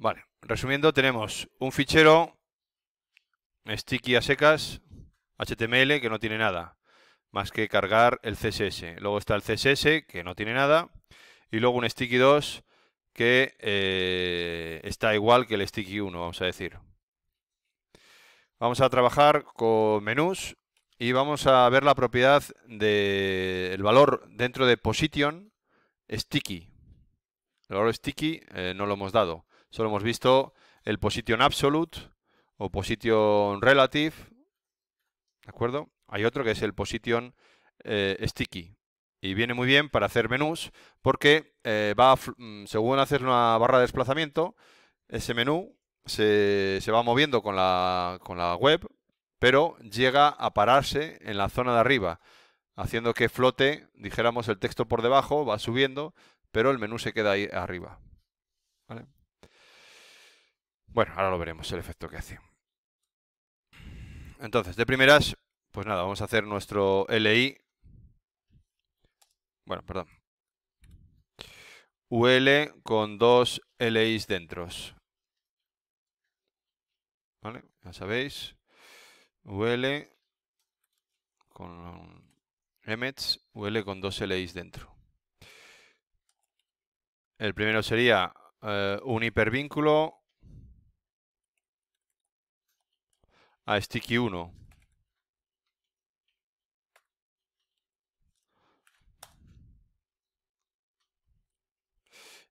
Vale, resumiendo, tenemos un fichero sticky a secas, HTML, que no tiene nada, más que cargar el CSS. Luego está el CSS, que no tiene nada, y luego un sticky 2 que eh, está igual que el sticky 1, vamos a decir. Vamos a trabajar con menús y vamos a ver la propiedad del valor dentro de position sticky. El valor sticky eh, no lo hemos dado. Solo hemos visto el position absolute o position relative. ¿De acuerdo? Hay otro que es el position eh, sticky. Y viene muy bien para hacer menús porque eh, va mm, según haces una barra de desplazamiento, ese menú se, va moviendo con la, con la web, pero llega a pararse en la zona de arriba, haciendo que flote, dijéramos, el texto por debajo, va subiendo, pero el menú se queda ahí arriba. Bueno, ahora lo veremos el efecto que hace. Entonces, de primeras, pues nada, vamos a hacer nuestro LI. Bueno, perdón. UL con dos LIs dentro. ¿Vale? Ya sabéis. UL con emets, UL con dos LIs dentro. El primero sería eh, un hipervínculo a Sticky 1.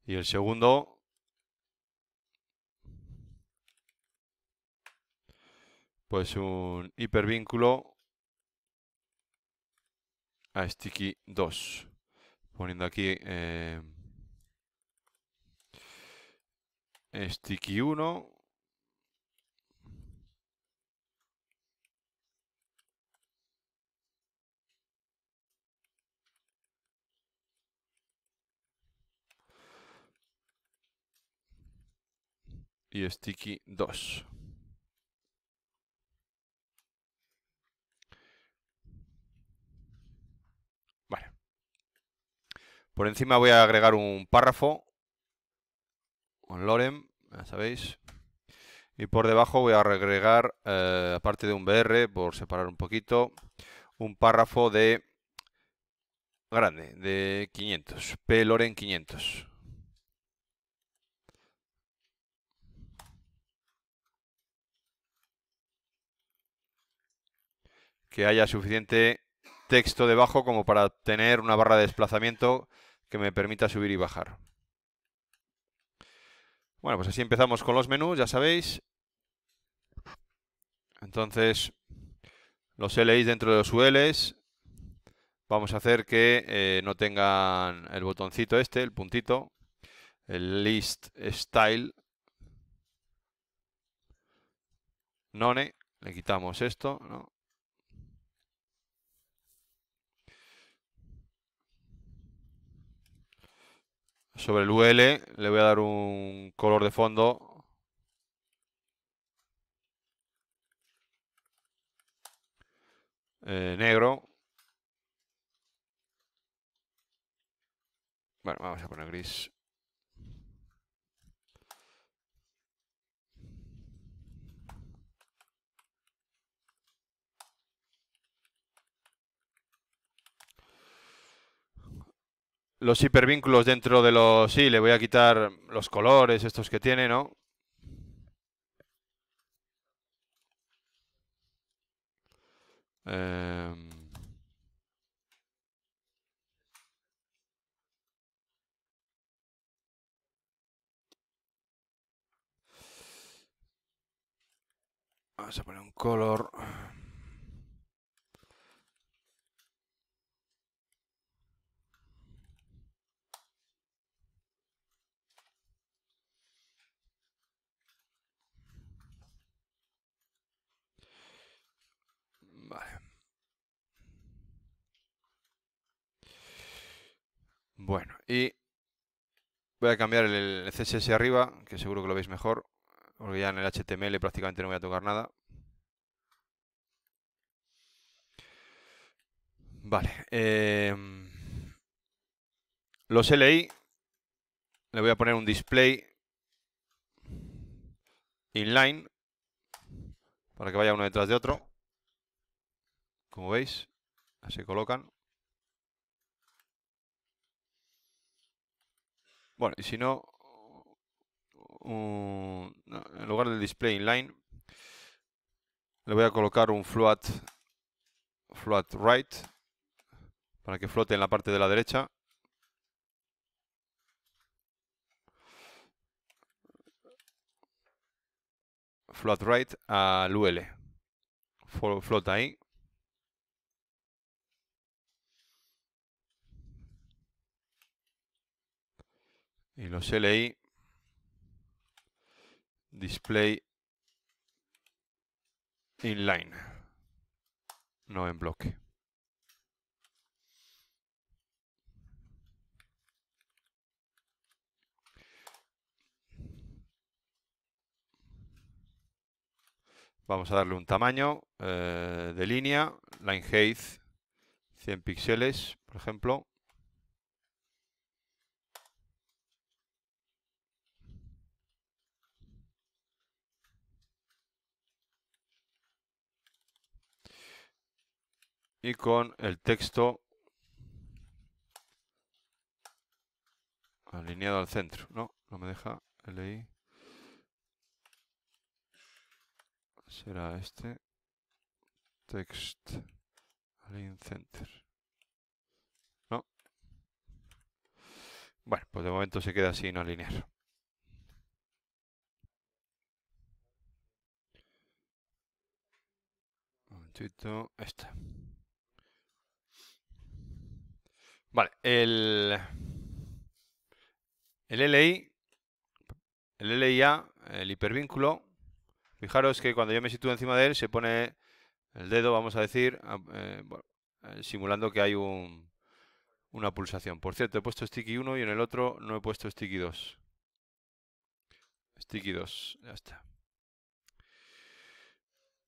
Y el segundo pues un hipervínculo a sticky 2 poniendo aquí eh, sticky 1 y sticky 2. Vale. Por encima voy a agregar un párrafo un lorem, ya sabéis. Y por debajo voy a agregar, eh, aparte de un BR, por separar un poquito, un párrafo de grande, de 500, p lorem 500. que haya suficiente texto debajo como para tener una barra de desplazamiento que me permita subir y bajar. Bueno, pues así empezamos con los menús, ya sabéis. Entonces, los LIs dentro de los ULs. Vamos a hacer que eh, no tengan el botoncito este, el puntito, el list style none, le quitamos esto, ¿no? sobre el UL, le voy a dar un color de fondo eh, negro. Bueno, vamos a poner gris. los hipervínculos dentro de los... Sí, le voy a quitar los colores estos que tiene, ¿no? Em, vamos a poner un color... Y voy a cambiar el CSS arriba, que seguro que lo veis mejor, porque ya en el HTML prácticamente no voy a tocar nada. Vale. Em, los LI le voy a poner un display inline para que vaya uno detrás de otro. Como veis, se colocan. Bueno, y si no, en lugar del display inline, le voy a colocar un float, float right para que flote en la parte de la derecha. Float right al UL. Flota ahí. y los LI display inline, no en bloque. Vamos a darle un tamaño eh, de línea, line height 100 píxeles, por ejemplo. y con el texto alineado al centro. No, no me deja LI. Será este text align center. No. Bueno, pues de momento se queda sin alinear. Un momentito, este. Vale, el, el LI, el LIA, el hipervínculo, fijaros que cuando yo me sitúo encima de él se pone el dedo, vamos a decir, eh, eh, simulando que hay una pulsación. Por cierto, he puesto sticky 1 y en el otro no he puesto sticky 2. Sticky 2, ya está.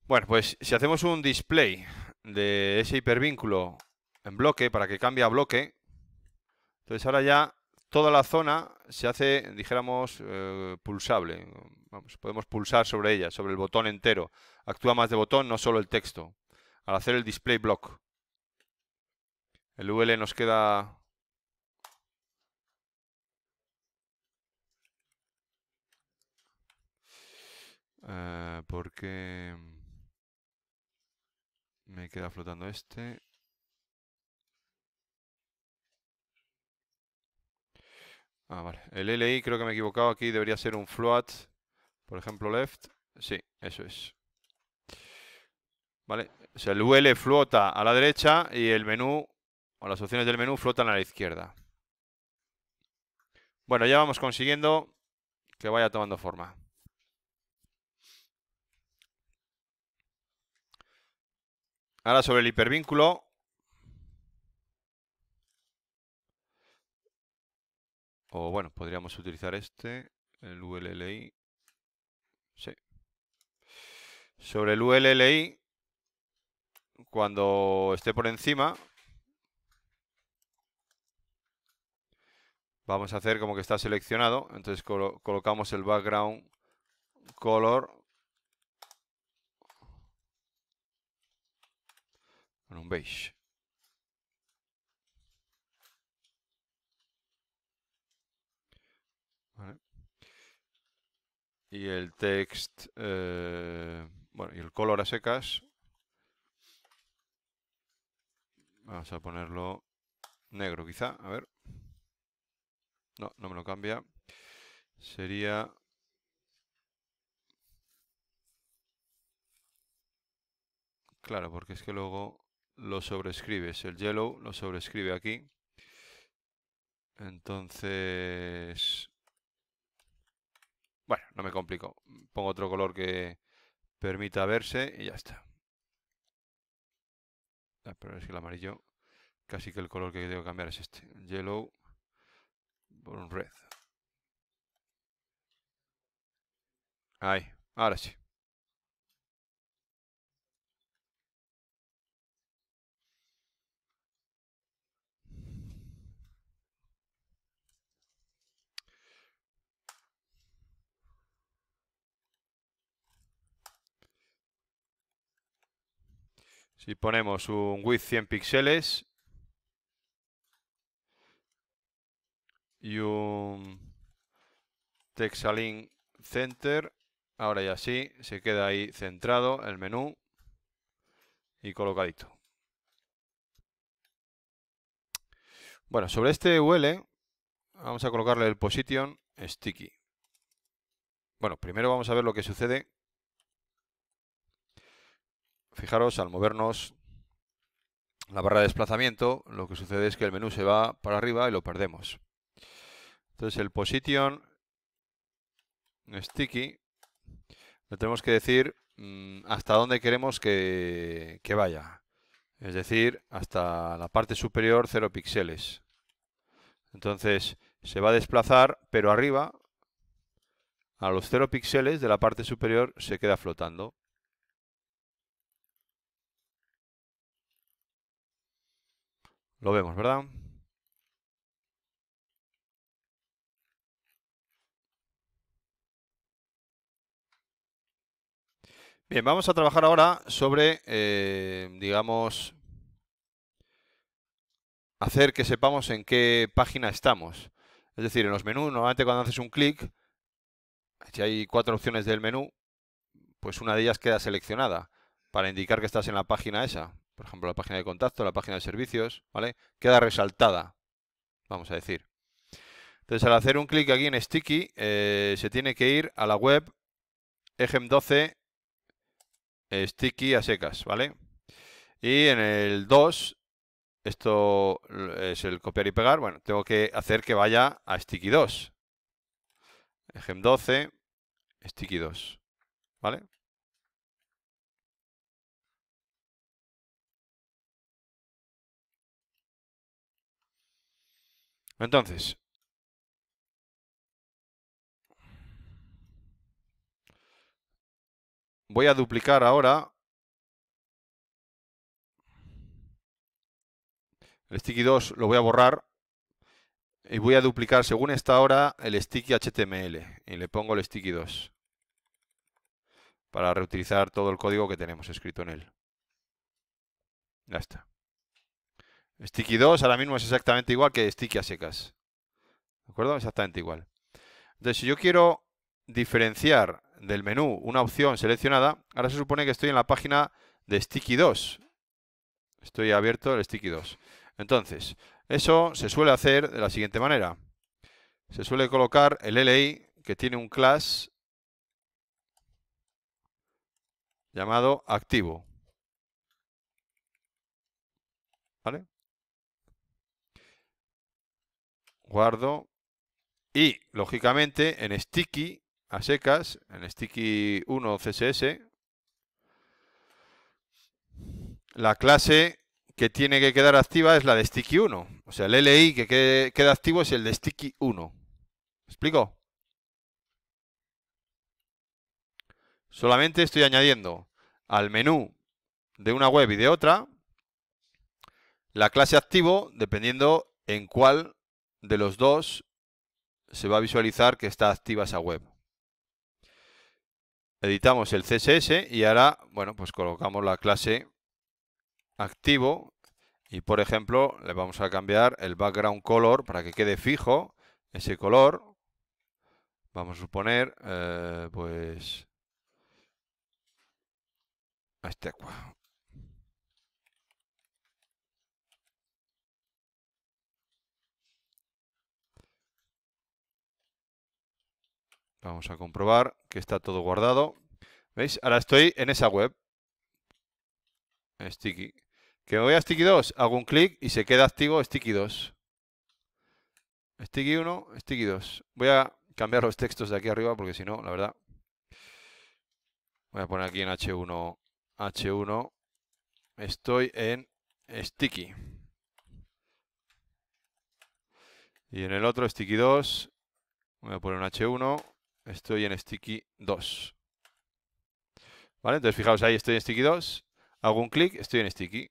Bueno, pues si hacemos un display de ese hipervínculo en bloque, para que cambie a bloque. Entonces ahora ya toda la zona se hace, dijéramos, eh, pulsable. Vamos, podemos pulsar sobre ella, sobre el botón entero. Actúa más de botón, no solo el texto. Al hacer el display block. El UL nos queda... Eh, porque me queda flotando este Ah, el LI creo que me he equivocado. Aquí debería ser un float. Por ejemplo, left. Sí, eso es. ¿Vale? el UL flota a la derecha y el menú, o las opciones del menú, flotan a la izquierda. Bueno, ya vamos consiguiendo que vaya tomando forma. Ahora sobre el hipervínculo, O bueno, podríamos utilizar este, el ULLI. Sí. Sobre el ULLI, cuando esté por encima, vamos a hacer como que está seleccionado. Entonces colocamos el background color. con un beige. y el text, eh, bueno, y el color a secas. Vamos a ponerlo negro quizá, a ver. No, no me lo cambia. Sería... Claro, porque es que luego lo sobrescribes. El yellow lo sobrescribe aquí. Entonces... Bueno, no me complico. Pongo otro color que permita verse y ya está. Ah, pero es que el amarillo, casi que el color que tengo que cambiar es este. Yellow por un red. Ahí, ahora sí. Si ponemos un width 100 píxeles y un Texalink Center, ahora ya sí, se queda ahí centrado el menú y colocadito. Bueno, sobre este UL vamos a colocarle el position sticky. Bueno, primero vamos a ver lo que sucede fijaros, al movernos la barra de desplazamiento, lo que sucede es que el menú se va para arriba y lo perdemos. Entonces el position sticky lo tenemos que decir mm, hasta dónde queremos que, que vaya. Es decir, hasta la parte superior 0 píxeles. Entonces se va a desplazar, pero arriba a los 0 píxeles de la parte superior se queda flotando. Lo vemos, ¿verdad? Bien, vamos a trabajar ahora sobre, eh, digamos, hacer que sepamos en qué página estamos. Es decir, en los menús, normalmente cuando haces un clic, si hay cuatro opciones del menú, pues una de ellas queda seleccionada para indicar que estás en la página esa por ejemplo la página de contacto, la página de servicios, ¿vale? Queda resaltada, vamos a decir. Entonces al hacer un clic aquí en Sticky, eh, se tiene que ir a la web egem12 eh, sticky a secas, ¿vale? Y en el 2, esto es el copiar y pegar, bueno, tengo que hacer que vaya a sticky 2. Egem12, sticky 2, ¿vale? Entonces, voy a duplicar ahora el sticky 2, lo voy a borrar y voy a duplicar según esta hora el sticky HTML y le pongo el sticky 2 para reutilizar todo el código que tenemos escrito en él. Ya está. Sticky 2 ahora mismo es exactamente igual que Sticky a secas. ¿De acuerdo? Exactamente igual. Entonces, si yo quiero diferenciar del menú una opción seleccionada, ahora se supone que estoy en la página de Sticky 2. Estoy abierto el Sticky 2. Entonces, eso se suele hacer de la siguiente manera. Se suele colocar el LI que tiene un class llamado activo. ¿Vale? guardo. Y, lógicamente, en Sticky, a secas, en Sticky 1 CSS, la clase que tiene que quedar activa es la de Sticky 1. O sea, el LI que queda activo es el de Sticky 1. explico? Solamente estoy añadiendo al menú de una web y de otra la clase activo dependiendo en cuál de los dos se va a visualizar que está activa esa web. Editamos el CSS y ahora, bueno, pues colocamos la clase activo y por ejemplo le vamos a cambiar el background color para que quede fijo ese color. Vamos a suponer, eh, pues, este Vamos a comprobar que está todo guardado. ¿Veis? Ahora estoy en esa web. Sticky. Que voy a Sticky 2, hago un clic y se queda activo Sticky 2. Sticky 1, Sticky 2. Voy a cambiar los textos de aquí arriba porque si no, la verdad. Voy a poner aquí en H1, H1. Estoy en Sticky. Y en el otro, Sticky 2. Voy a poner un H1 estoy en sticky 2. ¿Vale? Entonces, fijaos, ahí estoy en sticky 2. Hago un clic, estoy en sticky.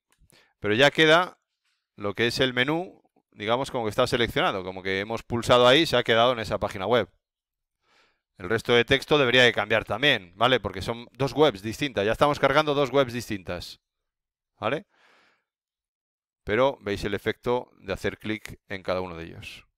Pero ya queda lo que es el menú, digamos, como que está seleccionado. Como que hemos pulsado ahí, se ha quedado en esa página web. El resto de texto debería de cambiar también, ¿vale? Porque son dos webs distintas. Ya estamos cargando dos webs distintas. ¿Vale? Pero veis el efecto de hacer clic en cada uno de ellos.